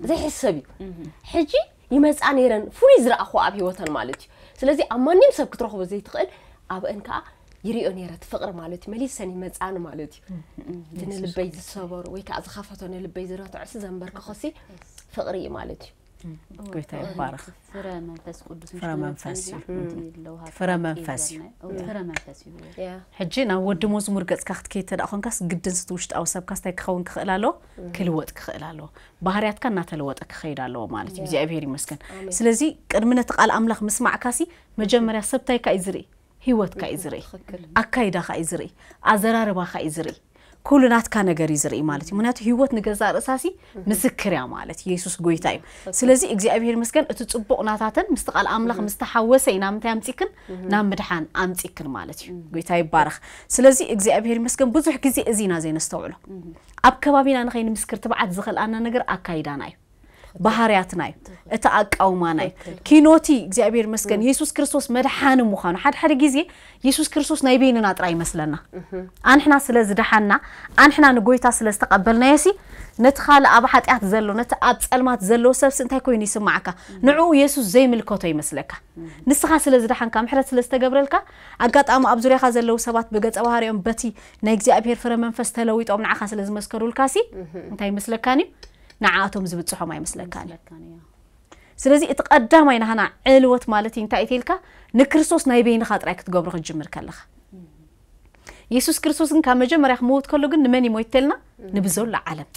زي حسابي حجي يمتس أنا يرن فريز رأخو أبي وطن مالتي سلازي أمانين سب كتروح بزي تقل أبقى إنك يريوني رات فقر مالتي ملي سني مزعان مالتي تن البي صبر ويك از خافتون البي زرات عس زنبر كخسي فقري مالتي قلت يا بارك فرا منفس قدس فرا منفس فرا منفس فرا منفس حجينا ود مزمور قص كخت كيت اخون كاس قدس توشت او سب كاس تاخون كخلالو كل وقت كخلالو بحريات كان ناتلوت كخيدالو مالتي بزي ابيري مسكن سلازي قرمنا تقال املخ مسمع كاسي مجمر سبتاي كايزري ህይወትካ እዩ ዝርኢ ኣካይዳካ እዩ ዝርኢ ኣዘራርባካ እዩ ዝርኢ ኩሉ ናትካ ነገር እዩ ዝርኢ ማለት እዩ ምክንያቱ ሂወት ንገዛ ርእሳሲ ምስክር እያ ማለት የሱስ ጎይታ እዩ ስለዚ እግዚኣብሄር መስገን እቲ ፅቡቅ ናታትን ምስ ቃል ኣምላኽ ምስተሓወሰ እዩ ናብ ምንታይ ኣምፅክን ናብ ምድሓን ኣምፅክን ማለት እዩ ጎይታ ይባረኽ ስለዚ እግዚኣብሄር መስገን ብዙሕ ግዜ እዚ ኢና ዘይነስተውዕሎ ኣብ ከባቢና ንኸይንምስክር ትብዓት ዝኽእልኣና ነገር ኣካይዳና እዩ ባህርያትናዩ እቲ ኣቃውማናዩ ኪኖቲ እግዚኣብሔር መስገን የሱስ ክርስቶስ መድሓኒ ምዃኑ ሓደ ሓደ ግዜ የሱስ ክርስቶስ ናይ በይንና ጥራይ ይመስለና ኣንሕና ስለ ዝደሓና ኣንሕና ንጎይታ ስለ ዝተቐበልናየ ሲ ነቲ ካልእ ኣብ ሓጢኣት ዘሎ ነቲ ኣብ ፀልማት ዘለዎ ሰብሲ እንታይ ኮይኑ ይስማዓካ ንዕኡ የሱስ ዘይምልከቶ ይመስለካ ንስኻ ስለ ዝደሓንካ ምሕረት ስለ ዝተገብረልካ ኣጋጣሚ ኣብ ዙርያኻ ዘለው ሰባት ብገፀ ባህርኦም በቲ ናይ እግዚኣብሔር ፍረ መንፈስ ተለዊጦም ንዓኻ ስለ ዝመስከሩልካ ሲ እንታይ ይመስለካን እዩ ንዓኣቶም ዝበፅሖም ኣይመስለካን እዩ ስለዚ እቲ ቀዳማይ ናሃና ዕልወት ማለት እዩ እንታይ እትኢልካ ንክርስቶስ ናይ በይንኻ ጥራይ ክትገብሮ ክትጅምር ከለኻ የሱስ ክርስቶስ ግን ካብ መጀመርያ ክመውት ከሎ ግን ንመን ይሞይተልና ንብዘሎ ዓለም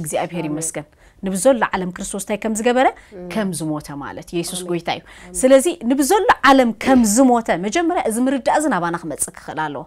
እግዚኣብሔር ይመስገን نبزول عالم كرسوس تاي كم زجبرة كم زموتة مالت يسوع جويتايو سلزي نبزول عالم كم زموتة مجمرة إذا مرد أزنا بنا خمس خلاله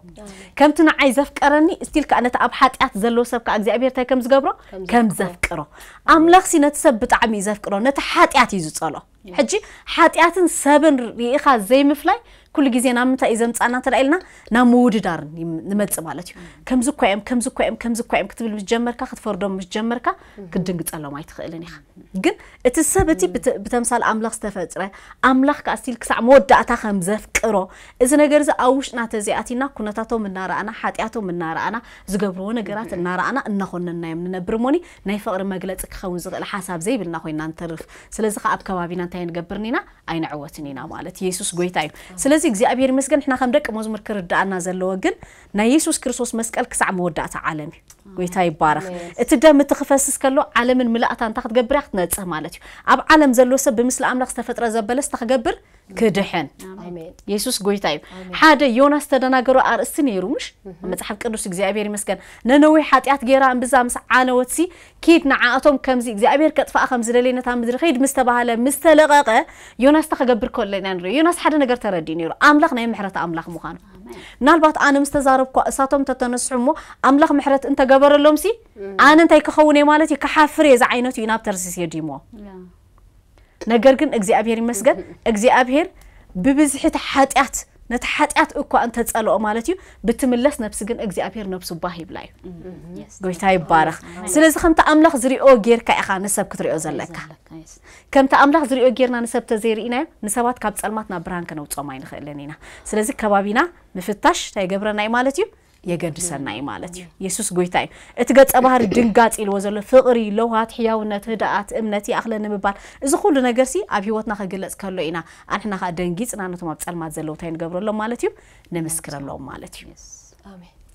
كم تنا عايز أفكرني استيل كأنا تأبحث أت زلوا سبك أجزاء بير تاي كم زجبرة كم زفكره أملاك سي نتثبت تعمي زفكره نتحات أت يزوت صلاة حجي حات أتن سبن ريخا زي مفلاي كل جزيه نام تا إذا متصنع ترى إلنا نام وود نمت سمالتيو كم زكويم كم زكويم كم زكويم كتب المجمر كا خد فردم مجمر كا قدن قد الله ما يتخيلني خا جن اتسبتي بت بتمسال أملاخ استفدت راي أملاخ كاستيل كسع مود دعتا خمزف كرو إذا نجرز أوش نعتزي أتينا كنا تاتو من نار أنا حاتياتو من نار أنا زقبرونا جرات النار أنا النخون النايم نبرموني نيفقر مجلت خوز الحساب زي بالنخون نان ترف سلزخ أبكوا بينا تين قبرنينا أين عوتنينا مالت يسوس قويتايم سلز ስለዚ እግዚኣብሔር ይመስገን ንሕና ከም ደቂ መዝሙር ክርዳእና ዘለዎ ግን ናይ የሱስ ክርስቶስ መስቀል ክሳዕ መወዳእታ ዓለም እዩ ጎይታ ይባረኽ እቲ ደም እቲ ክፈስስ ከሎ ዓለምን ምልእታ እንታ ክትገብር እያ ክትነፅህ ማለት እዩ ኣብ ዓለም ዘሎ ሰብ ብምስሊ ኣምላኽ ዝተፈጥረ ዘበለ ስታ ክገብር ክድሕን የሱስ ጎይታ እዩ ሓደ ዮናስ ተደናገሮ ኣርእስቲ ነይሩ ምሽ መፅሓፍ ቅዱስ እግዚኣብሔር ይመስገን ነነዊሕ ሓጢኣት ገይራ እምብዛ ምስ ዓነወትሲ ኪድ ንዓኣቶም ከምዚ እግዚኣብሔር ከጥፋኣ ከም ዝደለየ ነታ ምድሪ ከይድ ምስ ተባሃለ ምስ ተለቐቐ ዮናስ እታ ክገብር ከሎ ኢና ንሪኦ ዮናስ ሓደ ነገር ተረዲኡ ነይሩ ኣምላኽ ናይ ምሕረት ኣምላኽ ምዃኑ ምናልባት ኣነ ምስ ተዛረብኳ እሳቶም ተተነስዑ እሞ ኣምላኽ ምሕረት እንተገበረሎም ሲ ኣነ እንታይ ክኸውን እየ ማለት እዩ ክሓፍር እየ ዚ ዓይነት እዩ ናብ ተርሲስ የዲሞ ነገር ግን እግዚኣብሔር ይመስገን እግዚኣብሔር ብብዝሒ ሓጢኣት ነቲ ሓጢኣት እኳ እንተፀልኦ ማለት እዩ ብትምለስ ነብሲ ግን እግዚኣብሔር ነብሱ ባህ ይብላ እዩ ጎይታ ይባረኽ ስለዚ ከምቲ ኣምላኽ ዝሪኦ ጌርካ ኢኻ ንሰብ ክትሪኦ ዘለካ ከምቲ ኣምላኽ ዝሪኦ ጌርና ንሰብ ተዘይርኢናዮ ንሰባት ካብ ፀልማት ናብ ብርሃን ክነውፆም ኣይንኽእልን ኢና ስለዚ ከባቢና ምፍታሽ እንታይ ገብረና እዩ ማለት እዩ የገድ ሰናይ ማለት እዩ ኢየሱስ ጎይታ እዩ እቲ ገፀ ባህሪ ድንጋፅ ኢልዎ ዘሎ ፍቕሪ ለውሃት ሕያውነት ህድኣት እምነት ይኣኽለ ንምባል እዚ ኩሉ ነገር ሲ ኣብ ሂወትና ክግለፅ ከሎ ኢና ኣንሕና ከዓ ደንጊፅና ነቶም ኣብ ፀልማት ዘለው እንታይ ንገብረሎም ማለት እዩ ንምስክረሎም ማለት እዩ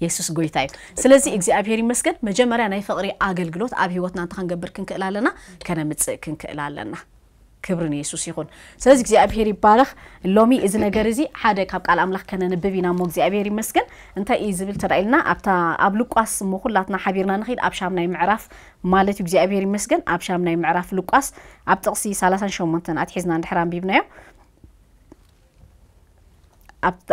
የሱስ ጎይታ እዩ ስለዚ እግዚኣብሄር ይመስገን መጀመርያ ናይ ፍቕሪ ኣገልግሎት ኣብ ሂወትና እንተ ክንገብር ክንክእል ኣለና ከነምፅእ ክንክእል ኣለና ክብርን የሱስ ይኹን ስለዚ እግዚኣብሄር ይባረኽ ሎሚ እዚ ነገር እዚ ሓደ ካብ ቃል ኣምላኽ ከነንብብ ኢና እሞ እግዚኣብሄር ይመስገን እንታይ እዩ ዝብል ተዳኢልና ኣብ ልቋስ እሞ ኩላትና ሓቢርና ንኽእል ኣብ ሻምናይ ምዕራፍ ማለት እዩ እግዚኣብሄር ይመስገን ኣብ ሻምናይ ምዕራፍ ልቋስ ኣብ ጥቕሲ 38 ኣትሒዝና እንድሕር ኣንቢብናዮ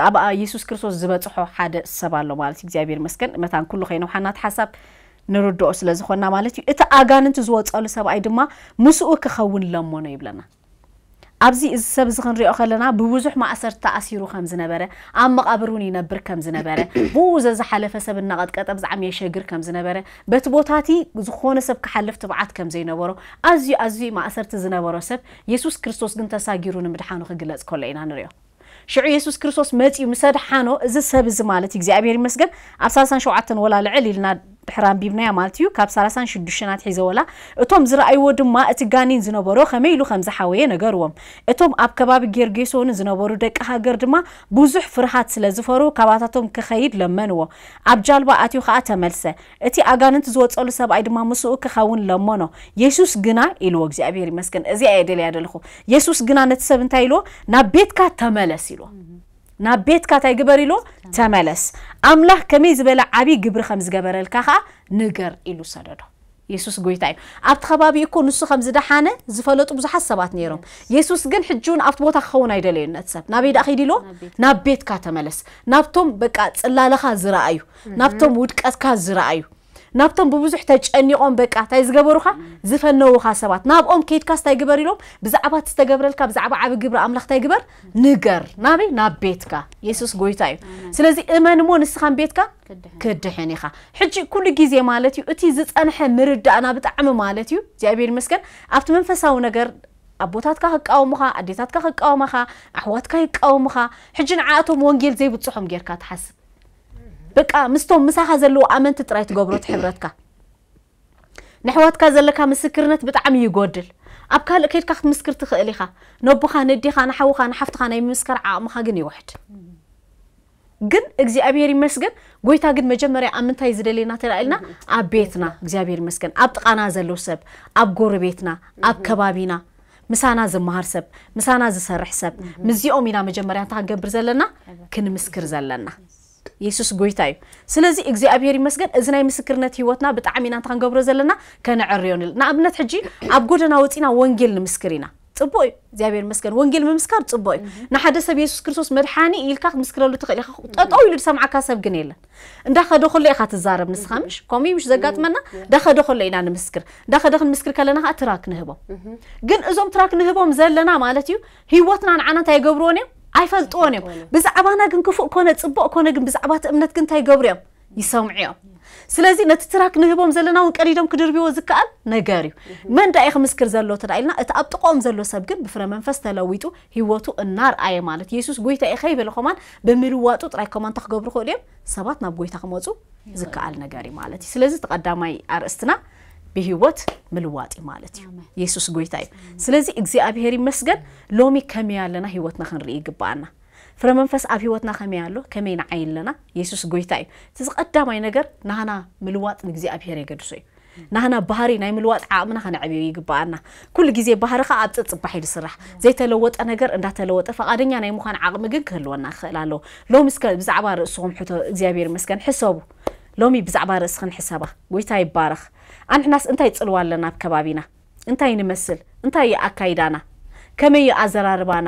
ኣብ ኢየሱስ ክርስቶስ ዝበፅሖ ሓደ ሰብ ኣሎ ማለት እዩ እግዚኣብሄር ይመስገን መታን ኩሉ ኮይኖም ሓናት ሓሳብ ንርድኦ ስለ ዝኾና ማለት እዩ እቲ ኣጋንንቲ ዝወፀሉ ሰብኣይ ድማ ምስኡ ክኸውን ለሞኖ ይብለና ኣብዚ እዚ ሰብ እዚ ክንሪኦ ከለና ብብዙሕ ማእሰር ተኣሲሩ ከም ዝነበረ ኣብ መቃብር እውን ይነብር ከም ዝነበረ ብኡ ዘዝሓለፈ ሰብ እናቐጥቀጠ ብዛዕመየ ሸግር ከም ዝነበረ በቲ ቦታቲ ዝኾነ ሰብ ክሓልፍ ትብዓት ከም ዘይነበሮ ኣዝዩ ኣዝዩ ማእሰርቲ ዝነበሮ ሰብ የሱስ ክርስቶስ ግን ተሳጊሩ ንምድሓኑ ክግለፅ ከሎ ኢና ንሪኦ ሽዑ የሱስ ክርስቶስ መፂኡ ምሰድሓኖ እዚ ሰብ እዚ ማለት እዩ እግዚኣብሔር ይመስገን ኣብ 37 ወላ ልዕል ኢልና ድሕሪ ኣንቢብናያ ማለት እዩ ካብ 36 ናት ሒዘወላ እቶም ዝረኣይዎ ድማ እቲ ጋኒን ዝነበሮ ከመይ ኢሉ ከም ዝሓወየ ነገርዎም እቶም ኣብ ከባቢ ጌርጌሶን ዝነበሩ ደቂ ሃገር ድማ ብዙሕ ፍርሃት ስለ ዝፈሩ ካባታቶም ክኸይድ ለመንዎ ኣብ ጃልባ ኣትዩ ከዓ ተመልሰ እቲ ኣጋንንቲ ዝወፀሉ ሰብኣይ ድማ ምስኡ ክኸውን ለመኖ የሱስ ግና ኢልዎ እግዚኣብሔር ይመስገን እዚ ኣየደልያ ደለኹ የሱስ ግና ነቲ ሰብ እንታይ ኢልዎ ናብ ቤትካ ተመለስ ኢልዎ ናብ ቤትካ እንታይ ግበር ኢሉ ተመለስ ኣምላኽ ከመይ ዝበለ ዓብዪ ግብሪ ከም ዝገበረልካ ከዓ ንገር ኢሉ ሰደዶ የሱስ ጎይታ እዩ ኣብቲ ከባቢ እኮ ንሱ ከም ዝደሓነ ዝፈለጡ ብዙሓት ሰባት ነይሮም የሱስ ግን ሕጂ እውን ኣብቲ ቦታ ክኸውን ኣይደለዩ ነት ሰብ ናበይ ዳ ኸይድ ኢሎ ናብ ቤትካ ተመለስ ናብቶም በቃ ፅላለኻ ዝረኣዩ ናብቶም ውድቀትካ ዝረኣዩ ናብቶም ብብዙሕ ተጨኒቖም በቃ እንታይ ዝገበሩኻ ዝፈነውኻ ሰባት ናብኦም ከይድካስ እንታይ ግበር ኢሎም ብዛዕባ እቲ ዝተገብረልካ ብዛዕባ ዓብ ግብሪ ኣምላኽ እንታይ ግበር ንገር ናበይ ናብ ቤትካ የሱስ ጎይታ እዩ ስለዚ እመን እሞ ንስኻን ቤትካ ክድሕን ኢኻ ሕጂ ኩሉ ግዜ ማለት እዩ እቲ ዝፀንሐ ምርዳእና ብጣዕሚ ማለት እዩ እግዚኣብሔር ይመስገን ኣብቲ መንፈሳዊ ነገር ኣቦታትካ ክቃወሙኻ ኣዴታትካ ክቃወመኻ ኣሕዋትካ ይቃወሙኻ ሕጂ ንዓእቶም ወንጌል ዘይብፅሖም ጌርካ ትሓስብ በቃ ምስቶም ምሳኻ ዘለዎ ኣመንቲ ጥራይ ትገብሮ ትሕብረትካ ንኣሕዋትካ ዘለካ ምስክርነት ብጣዕሚ ይጎድል ኣብ ካልእ ከድካ ክትምስክር ትኽእል ኢኻ ነቦኻ ንዲኻ ንሓውኻ ንሓፍትኻ ናይ ምምስከር ዓቕምኻ ግን ይውሕድ ግን እግዚኣብሔር ይመስገን ጎይታ ግን መጀመርያ ኣብ ምንታይ ዝደልየና ተላኢልና ኣብ ቤትና እግዚኣብሔር ይመስገን ኣብ ጥቓና ዘሎ ሰብ ኣብ ጎረቤትና ኣብ ከባቢና ምሳና ዝመሃር ሰብ ምሳና ዝሰርሕ ሰብ ምዚኦም ኢና መጀመርያ እንታይ ክንገብር ዘለና ክንምስክር ዘለና يسوس غويتاي سلازي اكزي ابيري مسجد ازناي مسكرنات هيوتنا بتعامينا تان غبر زلنا كان عريونل نابنت حجي اب غودنا وطينا ونجيل مسكرينا طبوي زابير مسكر ونجيل مسكر طبوي نحد سب يسوس كريستوس مرحاني يلكا مسكر له تخلي طاو يلد سمعا كاسب غنيل اندا خدو خلي اخا تزارب نسخمش كومي مش زغات منا دا خدو خلي انا مسكر دا خدو خلي مسكر كلنا اتراك نهبو كن ازوم تراك نهبو مزلنا مالتيو هيوتنا عنا تا يغبروني ኣይፈልጥዎን እዮም ብዛዕባና ግን ክፉእ ኮነ ፅቡቅ ኮነ ግን ብዛዕባ እቲ እምነት ግን እንታይ ገብሩ እዮም ይሰምዑ እዮም ስለዚ ነቲ ትራክ ንህቦም ዘለና እውን ቀዲዶም ክድርብዎ ዝከኣል ነገር እዩ መንዳ ኢ ክምስክር ዘሎ ተዳ ኢልና እቲ ኣብ ጥቕኦም ዘሎ ሰብ ግን ብፍረ መንፈስ ተለዊጡ ሂወቱ እናርኣየ ማለት የሱስ ጎይታ ኢኸ ይበለኹማን ብምልዋጡ ጥራይ ከማንታ ክገብሩ ክእሉ እዮም ሰባት ናብ ጎይታ ክመፁ ዝከኣል ነገር እዩ ማለት እዩ ስለዚ ተቀዳማይ ኣርእስትና ብህይወት ምልዋጢ ማለት እዩ ኢየሱስ ጎይታ እዩ ስለዚ እግዚኣብሔር ይመስገን ሎሚ ከመይ ኣለና ሂወትና ክንርኢ ይግባኣና ፍረ መንፈስ ኣብ ሂወትና ከመይ ኣሎ ከመይ ንዓይ ኣለና የሱስ ጎይታ እዩ እቲ ዝቐዳማይ ነገር ናህና ምልዋጥ ንእግዚኣብሄር የገድሶ እዩ ናህና ባህሪ ናይ ምልዋጥ ዓቕምና ከነዕብዮ ይግባኣና ኩሉ ግዜ ባህሪኻ ኣብ ፅፅባሕ ኢሉ ስራሕ ዘይተለወጠ ነገር እንዳተለወጠ ፈቃደኛ ናይ ምዃን ዓቕሚ ግን ክህልወና ክኽእል ኣለዎ ሎሚ ብዛዕባ ርእስኹም ሕቶ እግዚኣብሄር መስከን ሕሰቡ ሎሚ ብዛዕባ ርእስ ክንሕሰባ ጎይታ ይባረኽ አንሕናስ እንታይ ፅልዋ ኣለና ኣብ ከባቢና እንታይ ንመስል እንታይ ኣካይዳና ከመይ ኣዘራርባና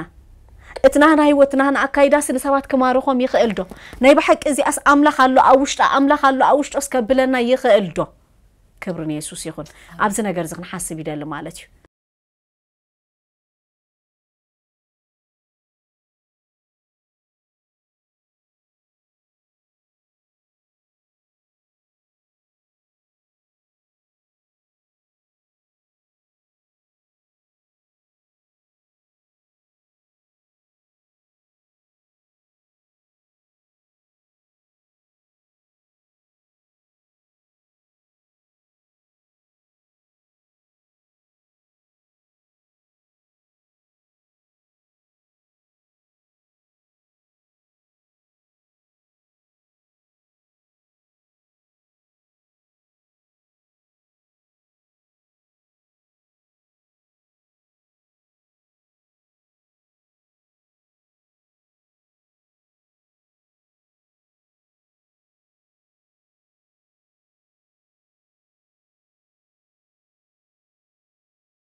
እቲ ናህና ሂወት ናህና ኣካይዳስ ንሰባት ክማርኾም ይኽእል ዶ ናይ ብሓቂ እዚኣስ ኣምላኽ ኣሎ ኣብ ውሽጣ ኣምላኽ ኣሎ ኣብ ውሽጦስ ከብለና ይኽእል ዶ ክብሪ ንየሱስ ይኹን ኣብዚ ነገር እዚ ክንሓስብ ይደሊ ማለት እዩ